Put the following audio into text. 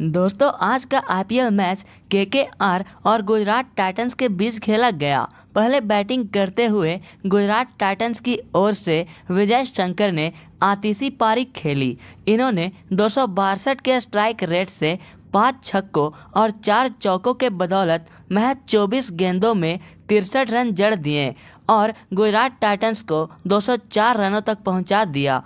दोस्तों आज का आईपीएल मैच केकेआर और गुजरात टाइटंस के बीच खेला गया पहले बैटिंग करते हुए गुजरात टाइटंस की ओर से विजय शंकर ने आतिशी पारी खेली इन्होंने दो के स्ट्राइक रेट से पाँच छक्कों और चार चौकों के बदौलत महज 24 गेंदों में तिरसठ रन जड़ दिए और गुजरात टाइटंस को 204 रनों तक पहुंचा दिया